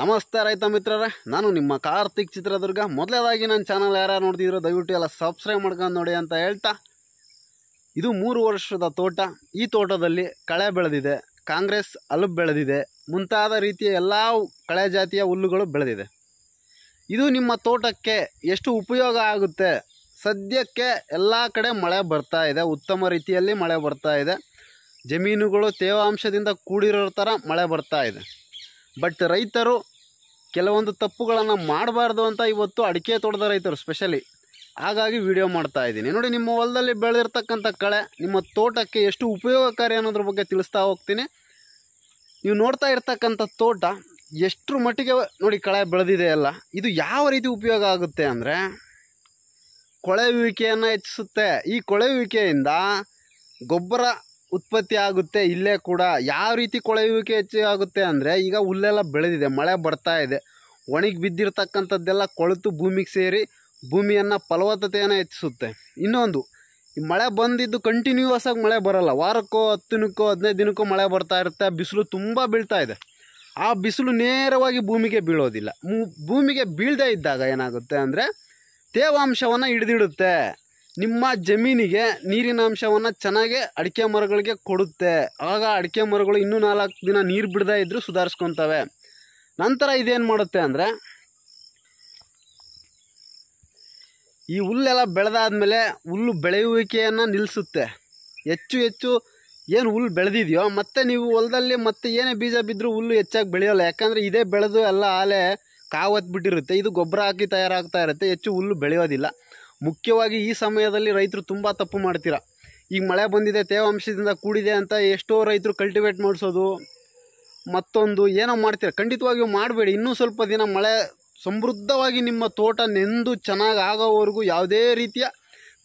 ನಮಸ್ತೆ ರೈತ ಮಿತ್ರರೇ ನಾನು ನಿಮ್ಮ ಕಾರ್ತಿಕ್ ಚಿತ್ರದುರ್ಗ ಮೊದಲೇದಾಗಿ ನನ್ನ ಚಾನಲ್ ಯಾರು ನೋಡ್ತಿದ್ರು ದಯವಿಟ್ಟು ಎಲ್ಲ ಸಬ್ಸ್ಕ್ರೈಬ್ ಮಾಡ್ಕೊಂಡು ನೋಡಿ ಅಂತ ಹೇಳ್ತಾ ಇದು ಮೂರು ವರ್ಷದ ತೋಟ ಈ ತೋಟದಲ್ಲಿ ಕಳೆ ಬೆಳೆದಿದೆ ಕಾಂಗ್ರೆಸ್ ಅಲ್ಲು ಬೆಳೆದಿದೆ ಮುಂತಾದ ರೀತಿಯ ಎಲ್ಲ ಕಳೆ ಜಾತಿಯ ಹುಲ್ಲುಗಳು ಬೆಳೆದಿದೆ ಇದು ನಿಮ್ಮ ತೋಟಕ್ಕೆ ಎಷ್ಟು ಉಪಯೋಗ ಆಗುತ್ತೆ ಸದ್ಯಕ್ಕೆ ಎಲ್ಲ ಕಡೆ ಮಳೆ ಬರ್ತಾ ಇದೆ ಉತ್ತಮ ರೀತಿಯಲ್ಲಿ ಮಳೆ ಬರ್ತಾ ಇದೆ ಜಮೀನುಗಳು ತೇವಾಂಶದಿಂದ ಕೂಡಿರೋ ಥರ ಮಳೆ ಬರ್ತಾ ಇದೆ ಬಟ್ ರೈತರು ಕೆಲವೊಂದು ತಪ್ಪುಗಳನ್ನು ಮಾಡಬಾರ್ದು ಅಂತ ಇವತ್ತು ಅಡಿಕೆ ತೋಟದ ರೈತರು ಸ್ಪೆಷಲಿ ಹಾಗಾಗಿ ವಿಡಿಯೋ ಮಾಡ್ತಾ ಇದ್ದೀನಿ ನೋಡಿ ನಿಮ್ಮ ಹೊಲದಲ್ಲಿ ಬೆಳೆದಿರ್ತಕ್ಕಂಥ ಕಳೆ ನಿಮ್ಮ ತೋಟಕ್ಕೆ ಎಷ್ಟು ಉಪಯೋಗಕಾರಿ ಅನ್ನೋದ್ರ ಬಗ್ಗೆ ತಿಳಿಸ್ತಾ ಹೋಗ್ತೀನಿ ನೀವು ನೋಡ್ತಾ ಇರ್ತಕ್ಕಂಥ ತೋಟ ಎಷ್ಟರ ಮಟ್ಟಿಗೆ ನೋಡಿ ಕಳೆ ಬೆಳೆದಿದೆ ಅಲ್ಲ ಇದು ಯಾವ ರೀತಿ ಉಪಯೋಗ ಆಗುತ್ತೆ ಅಂದರೆ ಕೊಳೆಯುವಿಕೆಯನ್ನು ಹೆಚ್ಚಿಸುತ್ತೆ ಈ ಕೊಳೆಯುವಿಕೆಯಿಂದ ಗೊಬ್ಬರ ಉತ್ಪತ್ತಿ ಆಗುತ್ತೆ ಇಲ್ಲೇ ಕೂಡ ಯಾವ ರೀತಿ ಕೊಳೆಯುವಿಕೆ ಹೆಚ್ಚಾಗುತ್ತೆ ಅಂದರೆ ಈಗ ಹುಲ್ಲೆಲ್ಲ ಬೆಳೆದಿದೆ ಮಳೆ ಬರ್ತಾ ಇದೆ ಒಣಗಿ ಬಿದ್ದಿರ್ತಕ್ಕಂಥದ್ದೆಲ್ಲ ಕೊಳೆತು ಭೂಮಿಗೆ ಸೇರಿ ಭೂಮಿಯನ್ನು ಫಲವತ್ತತೆಯನ್ನು ಹೆಚ್ಚಿಸುತ್ತೆ ಇನ್ನೊಂದು ಮಳೆ ಬಂದಿದ್ದು ಕಂಟಿನ್ಯೂಸ್ ಆಗಿ ಮಳೆ ಬರಲ್ಲ ವಾರಕ್ಕೋ ದಿನಕ್ಕೋ ಹದಿನೈದು ದಿನಕ್ಕೋ ಮಳೆ ಬರ್ತಾ ಇರುತ್ತೆ ಬಿಸಿಲು ತುಂಬ ಬೀಳ್ತಾ ಇದೆ ಆ ಬಿಸಿಲು ನೇರವಾಗಿ ಭೂಮಿಗೆ ಬೀಳೋದಿಲ್ಲ ಭೂಮಿಗೆ ಬೀಳದೇ ಇದ್ದಾಗ ಏನಾಗುತ್ತೆ ಅಂದರೆ ತೇವಾಂಶವನ್ನು ಹಿಡಿದಿಡುತ್ತೆ ನಿಮ್ಮ ಜಮೀನಿಗೆ ನೀರಿನ ಅಂಶವನ್ನು ಚೆನ್ನಾಗೆ ಅಡಿಕೆ ಮರಗಳಿಗೆ ಕೊಡುತ್ತೆ ಆಗ ಅಡಿಕೆ ಮರಗಳು ಇನ್ನೂ ನಾಲ್ಕು ದಿನ ನೀರು ಬಿಡದೇ ಇದ್ದರೂ ಸುಧಾರಿಸ್ಕೊತವೆ ನಂತರ ಇದೇನು ಮಾಡುತ್ತೆ ಅಂದರೆ ಈ ಹುಲ್ಲೆಲ್ಲ ಬೆಳೆದಾದ್ಮೇಲೆ ಹುಲ್ಲು ಬೆಳೆಯುವಿಕೆಯನ್ನು ನಿಲ್ಲಿಸುತ್ತೆ ಹೆಚ್ಚು ಹೆಚ್ಚು ಏನು ಹುಲ್ಲು ಬೆಳೆದಿದೆಯೋ ಮತ್ತೆ ನೀವು ಹೊಲದಲ್ಲಿ ಮತ್ತೆ ಏನೇ ಬೀಜ ಬಿದ್ದರೂ ಹುಲ್ಲು ಹೆಚ್ಚಾಗಿ ಬೆಳೆಯೋಲ್ಲ ಯಾಕಂದರೆ ಇದೇ ಬೆಳೆದು ಎಲ್ಲ ಆಲೆ ಕಾವತ್ಬಿಟ್ಟಿರುತ್ತೆ ಬಿಟ್ಟಿರುತ್ತೆ ಇದು ಗೊಬ್ಬರ ಹಾಕಿ ತಯಾರಾಗ್ತಾ ಇರುತ್ತೆ ಹೆಚ್ಚು ಹುಲ್ಲು ಬೆಳೆಯೋದಿಲ್ಲ ಮುಖ್ಯವಾಗಿ ಈ ಸಮಯದಲ್ಲಿ ರೈತರು ತುಂಬ ತಪ್ಪು ಮಾಡ್ತೀರಾ ಈಗ ಮಳೆ ಬಂದಿದೆ ತೇವಾಂಶದಿಂದ ಕೂಡಿದೆ ಅಂತ ಎಷ್ಟೋ ರೈತರು ಕಲ್ಟಿವೇಟ್ ಮಾಡಿಸೋದು ಮತ್ತೊಂದು ಏನೋ ಮಾಡ್ತೀರ ಖಂಡಿತವಾಗಿಯೂ ಮಾಡಬೇಡಿ ಇನ್ನೂ ಸ್ವಲ್ಪ ದಿನ ಮಳೆ ಸಮೃದ್ಧವಾಗಿ ನಿಮ್ಮ ತೋಟ ನೆಂದು ಚೆನ್ನಾಗಿ ಆಗೋವರೆಗೂ ಯಾವುದೇ ರೀತಿಯ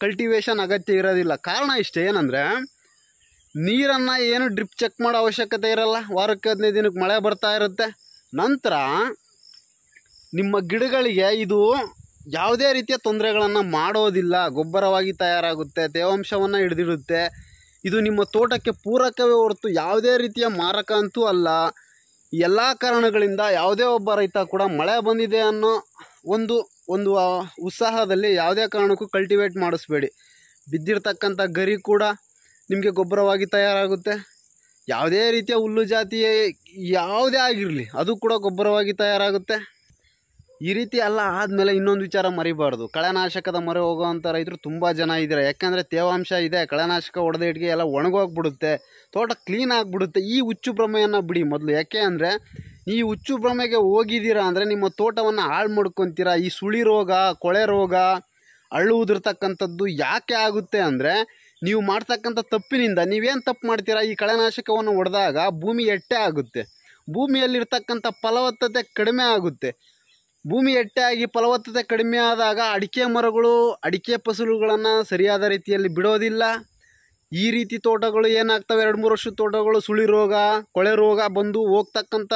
ಕಲ್ಟಿವೇಷನ್ ಅಗತ್ಯ ಇರೋದಿಲ್ಲ ಕಾರಣ ಇಷ್ಟೇ ಏನಂದರೆ ನೀರನ್ನು ಏನು ಡ್ರಿಪ್ ಚೆಕ್ ಮಾಡೋ ಅವಶ್ಯಕತೆ ಇರಲ್ಲ ವಾರಕ್ಕೆ ಹದಿನೈದು ದಿನಕ್ಕೆ ಮಳೆ ಬರ್ತಾ ಇರುತ್ತೆ ನಂತರ ನಿಮ್ಮ ಗಿಡಗಳಿಗೆ ಇದು ಯಾವುದೇ ರೀತಿಯ ತೊಂದರೆಗಳನ್ನು ಮಾಡೋದಿಲ್ಲ ಗೊಬ್ಬರವಾಗಿ ತಯಾರಾಗುತ್ತೆ ತೇವಾಂಶವನ್ನು ಹಿಡಿದಿಡುತ್ತೆ ಇದು ನಿಮ್ಮ ತೋಟಕ್ಕೆ ಪೂರಕವೇ ಹೊರತು ಯಾವುದೇ ರೀತಿಯ ಮಾರಕ ಅಂತೂ ಅಲ್ಲ ಎಲ್ಲ ಕಾರಣಗಳಿಂದ ಯಾವುದೇ ಒಬ್ಬ ರೈತ ಕೂಡ ಮಳೆ ಬಂದಿದೆ ಅನ್ನೋ ಒಂದು ಒಂದು ಉತ್ಸಾಹದಲ್ಲಿ ಯಾವುದೇ ಕಾರಣಕ್ಕೂ ಕಲ್ಟಿವೇಟ್ ಮಾಡಿಸ್ಬೇಡಿ ಬಿದ್ದಿರ್ತಕ್ಕಂಥ ಗರಿ ಕೂಡ ನಿಮಗೆ ಗೊಬ್ಬರವಾಗಿ ತಯಾರಾಗುತ್ತೆ ಯಾವುದೇ ರೀತಿಯ ಹುಲ್ಲು ಜಾತಿಯ ಯಾವುದೇ ಆಗಿರಲಿ ಅದು ಕೂಡ ಗೊಬ್ಬರವಾಗಿ ತಯಾರಾಗುತ್ತೆ ಈ ರೀತಿ ಎಲ್ಲ ಆದಮೇಲೆ ಇನ್ನೊಂದು ವಿಚಾರ ಮರಿಬಾರ್ದು ಕಳೆನಾಶಕದ ಮೊರೆ ಹೋಗುವಂಥ ರೈತರು ತುಂಬ ಜನ ಇದ್ದಾರೆ ಯಾಕೆಂದರೆ ತೇವಾಂಶ ಇದೆ ಕಳೆನಾಶಕ ಹೊಡೆದ ಇಟ್ಗೆ ಎಲ್ಲ ಒಣಗೋಗ್ಬಿಡುತ್ತೆ ತೋಟ ಕ್ಲೀನ್ ಆಗಿಬಿಡುತ್ತೆ ಈ ಹುಚ್ಚು ಭ್ರಮೆಯನ್ನು ಬಿಡಿ ಮೊದಲು ಯಾಕೆ ಅಂದರೆ ಈ ಹುಚ್ಚು ಭ್ರಮೆಗೆ ಹೋಗಿದ್ದೀರಾ ಅಂದರೆ ನಿಮ್ಮ ತೋಟವನ್ನು ಹಾಳು ಮಾಡ್ಕೊತೀರಾ ಈ ಸುಳಿ ರೋಗ ಕೊಳೆ ರೋಗ ಹಳ್ಳು ಉದುರ್ತಕ್ಕಂಥದ್ದು ಯಾಕೆ ಆಗುತ್ತೆ ಅಂದರೆ ನೀವು ಮಾಡ್ತಕ್ಕಂಥ ತಪ್ಪಿನಿಂದ ನೀವೇನು ತಪ್ಪು ಮಾಡ್ತೀರಾ ಈ ಕಳೆನಾಶಕವನ್ನು ಹೊಡೆದಾಗ ಭೂಮಿ ಎಟ್ಟೆ ಆಗುತ್ತೆ ಭೂಮಿಯಲ್ಲಿರ್ತಕ್ಕಂಥ ಫಲವತ್ತತೆ ಕಡಿಮೆ ಆಗುತ್ತೆ ಭೂಮಿ ಎಟ್ಟೆಯಾಗಿ ಫಲವತ್ತತೆ ಕಡಿಮೆ ಆದಾಗ ಅಡಿಕೆ ಮರಗಳು ಅಡಿಕೆ ಫಸಲುಗಳನ್ನು ಸರಿಯಾದ ರೀತಿಯಲ್ಲಿ ಬಿಡೋದಿಲ್ಲ ಈ ರೀತಿ ತೋಟಗಳು ಏನಾಗ್ತವೆ ಎರಡು ಮೂರು ವರ್ಷದ ತೋಟಗಳು ಸುಳಿ ರೋಗ ಕೊಳೆ ರೋಗ ಬಂದು ಹೋಗ್ತಕ್ಕಂಥ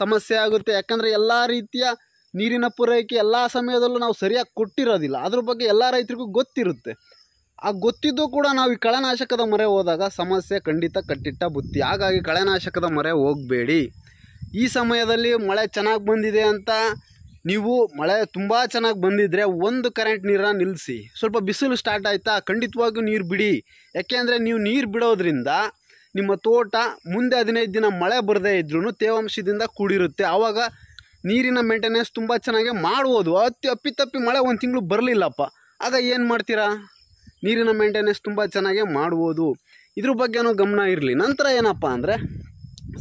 ಸಮಸ್ಯೆ ಆಗುತ್ತೆ ಯಾಕಂದರೆ ಎಲ್ಲ ರೀತಿಯ ನೀರಿನ ಪೂರೈಕೆ ಎಲ್ಲ ಸಮಯದಲ್ಲೂ ನಾವು ಸರಿಯಾಗಿ ಕೊಟ್ಟಿರೋದಿಲ್ಲ ಅದ್ರ ಬಗ್ಗೆ ಎಲ್ಲ ರೈತರಿಗೂ ಗೊತ್ತಿರುತ್ತೆ ಆ ಗೊತ್ತಿದ್ದು ಕೂಡ ನಾವು ಈ ಕಳೆನಾಶಕದ ಮೊರೆ ಹೋದಾಗ ಸಮಸ್ಯೆ ಖಂಡಿತ ಕಟ್ಟಿಟ್ಟ ಬುತ್ತಿ ಹಾಗಾಗಿ ಕಳೆನಾಶಕದ ಮೊರೆ ಹೋಗಬೇಡಿ ಈ ಸಮಯದಲ್ಲಿ ಮಳೆ ಚೆನ್ನಾಗಿ ಬಂದಿದೆ ಅಂತ ನೀವು ಮಳೆ ತುಂಬ ಚೆನ್ನಾಗಿ ಬಂದಿದ್ದರೆ ಒಂದು ಕರೆಂಟ್ ನೀರನ್ನು ನಿಲ್ಲಿಸಿ ಸ್ವಲ್ಪ ಬಿಸಿಲು ಸ್ಟಾರ್ಟ್ ಆಯಿತಾ ಖಂಡಿತವಾಗಿಯೂ ನೀರು ಬಿಡಿ ಯಾಕೆಂದರೆ ನೀವು ನೀರು ಬಿಡೋದ್ರಿಂದ ನಿಮ್ಮ ತೋಟ ಮುಂದೆ ಹದಿನೈದು ದಿನ ಮಳೆ ಬರದೇ ಇದ್ರೂ ತೇವಾಂಶದಿಂದ ಕೂಡಿರುತ್ತೆ ಆವಾಗ ನೀರಿನ ಮೇಂಟೆನೆನ್ಸ್ ತುಂಬ ಚೆನ್ನಾಗಿ ಮಾಡ್ಬೋದು ಅತಿ ಅಪ್ಪಿತಪ್ಪಿ ಮಳೆ ಒಂದು ತಿಂಗಳು ಬರಲಿಲ್ಲಪ್ಪ ಆಗ ಏನು ಮಾಡ್ತೀರಾ ನೀರಿನ ಮೇಂಟೆನೆನ್ಸ್ ತುಂಬ ಚೆನ್ನಾಗಿ ಮಾಡ್ಬೋದು ಇದ್ರ ಬಗ್ಗೆನೂ ಗಮನ ಇರಲಿ ನಂತರ ಏನಪ್ಪ ಅಂದರೆ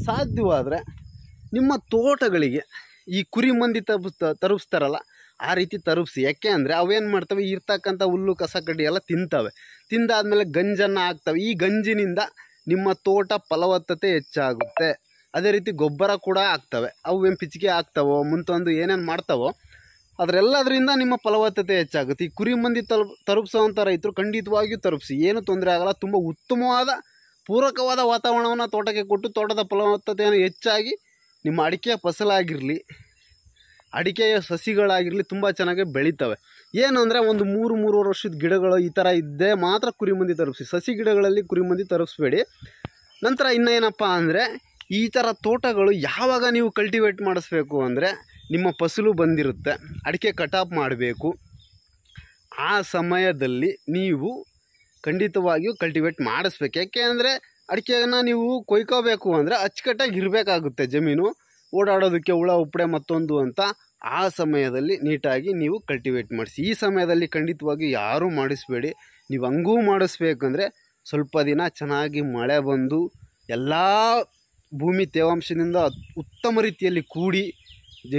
ಸಾಧ್ಯವಾದರೆ ನಿಮ್ಮ ತೋಟಗಳಿಗೆ ಈ ಕುರಿ ಮಂದಿ ತಬ್ ಆ ರೀತಿ ತರುಪಿಸಿ ಯಾಕೆ ಅಂದರೆ ಅವೇನು ಮಾಡ್ತವೆ ಇರ್ತಕ್ಕಂಥ ಹುಲ್ಲು ಕಸ ಕಡ್ಡಿ ಎಲ್ಲ ತಿಂತವೆ ತಿಂದಾದಮೇಲೆ ಗಂಜನ್ನು ಹಾಕ್ತವೆ ಈ ಗಂಜಿನಿಂದ ನಿಮ್ಮ ತೋಟ ಫಲವತ್ತತೆ ಹೆಚ್ಚಾಗುತ್ತೆ ಅದೇ ರೀತಿ ಗೊಬ್ಬರ ಕೂಡ ಆಗ್ತವೆ ಅವು ಏನು ಪಿಚಿಕೆ ಆಗ್ತಾವೋ ಮುಂತೊಂದು ಏನೇನು ಮಾಡ್ತಾವೋ ಅದರೆಲ್ಲದರಿಂದ ನಿಮ್ಮ ಫಲವತ್ತತೆ ಹೆಚ್ಚಾಗುತ್ತೆ ಈ ಕುರಿ ಮಂದಿ ತಲುಪ್ ರೈತರು ಖಂಡಿತವಾಗಿಯೂ ತರುಪಿಸಿ ಏನು ತೊಂದರೆ ಆಗಲ್ಲ ತುಂಬ ಉತ್ತಮವಾದ ಪೂರಕವಾದ ವಾತಾವರಣವನ್ನು ತೋಟಕ್ಕೆ ಕೊಟ್ಟು ತೋಟದ ಫಲವತ್ತತೆಯನ್ನು ಹೆಚ್ಚಾಗಿ ನಿಮ್ಮ ಅಡಿಕೆ ಫಸಲಾಗಿರಲಿ ಅಡಿಕೆಯ ಸಸಿಗಳಾಗಿರಲಿ ತುಂಬ ಚೆನ್ನಾಗಿ ಬೆಳೀತವೆ ಏನು ಅಂದರೆ ಒಂದು ಮೂರು ಮೂರುವರೆ ವರ್ಷದ ಗಿಡಗಳು ಈ ಥರ ಇದ್ದೇ ಮಾತ್ರ ಕುರಿಮಂದಿ ತರಿಸಿ ಸಸಿ ಗಿಡಗಳಲ್ಲಿ ಕುರಿಮಂದಿ ತರಿಸ್ಬೇಡಿ ನಂತರ ಇನ್ನೇನಪ್ಪ ಅಂದರೆ ಈ ಥರ ತೋಟಗಳು ಯಾವಾಗ ನೀವು ಕಲ್ಟಿವೇಟ್ ಮಾಡಿಸ್ಬೇಕು ಅಂದರೆ ನಿಮ್ಮ ಫಸಲು ಬಂದಿರುತ್ತೆ ಅಡಿಕೆ ಕಟಾಪ್ ಮಾಡಬೇಕು ಆ ಸಮಯದಲ್ಲಿ ನೀವು ಖಂಡಿತವಾಗಿಯೂ ಕಲ್ಟಿವೇಟ್ ಮಾಡಿಸ್ಬೇಕು ಯಾಕೆ ಅಂದರೆ ಅಡಿಕೆಯನ್ನು ನೀವು ಕೊಯ್ಕೋಬೇಕು ಅಂದರೆ ಅಚ್ಚುಕಟ್ಟಾಗಿ ಇರಬೇಕಾಗುತ್ತೆ ಜಮೀನು ಓಡಾಡೋದಕ್ಕೆ ಹುಳ ಉಪ್ಪಡೆ ಮತ್ತೊಂದು ಅಂತ ಆ ಸಮಯದಲ್ಲಿ ನೀಟಾಗಿ ನೀವು ಕಲ್ಟಿವೇಟ್ ಮಾಡಿಸಿ ಈ ಸಮಯದಲ್ಲಿ ಖಂಡಿತವಾಗಿ ಯಾರೂ ಮಾಡಿಸಬೇಡಿ ನೀವು ಹಂಗೂ ಮಾಡಿಸ್ಬೇಕಂದ್ರೆ ಸ್ವಲ್ಪ ದಿನ ಚೆನ್ನಾಗಿ ಮಳೆ ಬಂದು ಎಲ್ಲ ಭೂಮಿ ತೇವಾಂಶದಿಂದ ಉತ್ತಮ ರೀತಿಯಲ್ಲಿ ಕೂಡಿ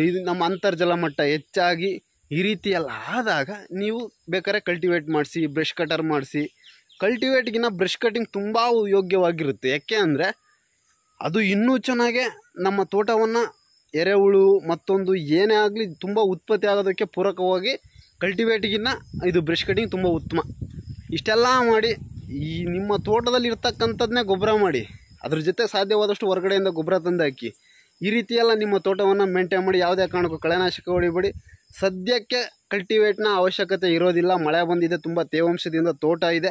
ಇದು ನಮ್ಮ ಅಂತರ್ಜಲ ಮಟ್ಟ ಹೆಚ್ಚಾಗಿ ಈ ರೀತಿಯಲ್ಲಿ ಆದಾಗ ನೀವು ಬೇಕಾದ್ರೆ ಕಲ್ಟಿವೇಟ್ ಮಾಡಿಸಿ ಬ್ರಷ್ ಕಟರ್ ಮಾಡಿಸಿ ಕಲ್ಟಿವೇಟ್ಗಿನ್ನ ಬ್ರಷ್ ಕಟಿಂಗ್ ತುಂಬ ಯೋಗ್ಯವಾಗಿರುತ್ತೆ ಯಾಕೆ ಅಂದರೆ ಅದು ಇನ್ನೂ ಚೆನ್ನಾಗೆ ನಮ್ಮ ತೋಟವನ್ನು ಎರೆಹುಳು ಮತ್ತೊಂದು ಏನೇ ಆಗಲಿ ತುಂಬ ಉತ್ಪತ್ತಿ ಆಗೋದಕ್ಕೆ ಪೂರಕವಾಗಿ ಕಲ್ಟಿವೇಟ್ಗಿನ್ನ ಇದು ಬ್ರಷ್ ಕಟ್ಟಿಂಗ್ ತುಂಬ ಉತ್ತಮ ಇಷ್ಟೆಲ್ಲ ಮಾಡಿ ಈ ನಿಮ್ಮ ತೋಟದಲ್ಲಿ ಇರ್ತಕ್ಕಂಥದ್ದನ್ನೇ ಗೊಬ್ಬರ ಮಾಡಿ ಅದ್ರ ಜೊತೆ ಸಾಧ್ಯವಾದಷ್ಟು ಹೊರಗಡೆಯಿಂದ ಗೊಬ್ಬರ ತಂದು ಹಾಕಿ ಈ ರೀತಿಯೆಲ್ಲ ನಿಮ್ಮ ತೋಟವನ್ನು ಮೇಂಟೈನ್ ಮಾಡಿ ಯಾವುದೇ ಕಾರಣಕ್ಕೂ ಕಳೆನಾಶಕ ಹೊಡಿಬೇಡಿ ಸದ್ಯಕ್ಕೆ ಕಲ್ಟಿವೇಟ್ನ ಅವಶ್ಯಕತೆ ಇರೋದಿಲ್ಲ ಮಳೆ ಬಂದಿದೆ ತುಂಬ ತೇವಾಂಶದಿಂದ ತೋಟ ಇದೆ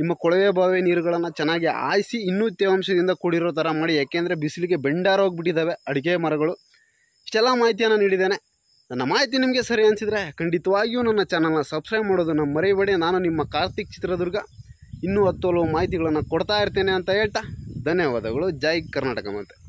ನಿಮ್ಮ ಕೊಳವೆ ಬಾವಿ ನೀರುಗಳನ್ನು ಚೆನ್ನಾಗಿ ಆಯಿಸಿ ಇನ್ನೂ ತೇವಾಂಶದಿಂದ ಕೂಡಿರೋ ಥರ ಮಾಡಿ ಯಾಕೆಂದರೆ ಬಿಸಿಲಿಗೆ ಬೆಂಡಾರೋಗ್ಬಿಟ್ಟಿದ್ದಾವೆ ಅಡಿಕೆ ಮರಗಳು ಇಷ್ಟೆಲ್ಲ ಮಾಹಿತಿಯನ್ನು ನೀಡಿದ್ದೇನೆ ನನ್ನ ಮಾಹಿತಿ ನಿಮಗೆ ಸರಿ ಅನಿಸಿದರೆ ಖಂಡಿತವಾಗಿಯೂ ನನ್ನ ಚಾನಲ್ನ ಸಬ್ಸ್ಕ್ರೈಬ್ ಮಾಡೋದನ್ನು ಮರೆಯಬೇಡಿ ನಾನು ನಿಮ್ಮ ಕಾರ್ತಿಕ್ ಚಿತ್ರದುರ್ಗ ಇನ್ನೂ ಹತ್ತು ಹಲವು ಮಾಹಿತಿಗಳನ್ನು ಕೊಡ್ತಾ ಇರ್ತೇನೆ ಅಂತ ಹೇಳ್ತಾ ಧನ್ಯವಾದಗಳು ಜೈ ಕರ್ನಾಟಕ ಮಾತೆ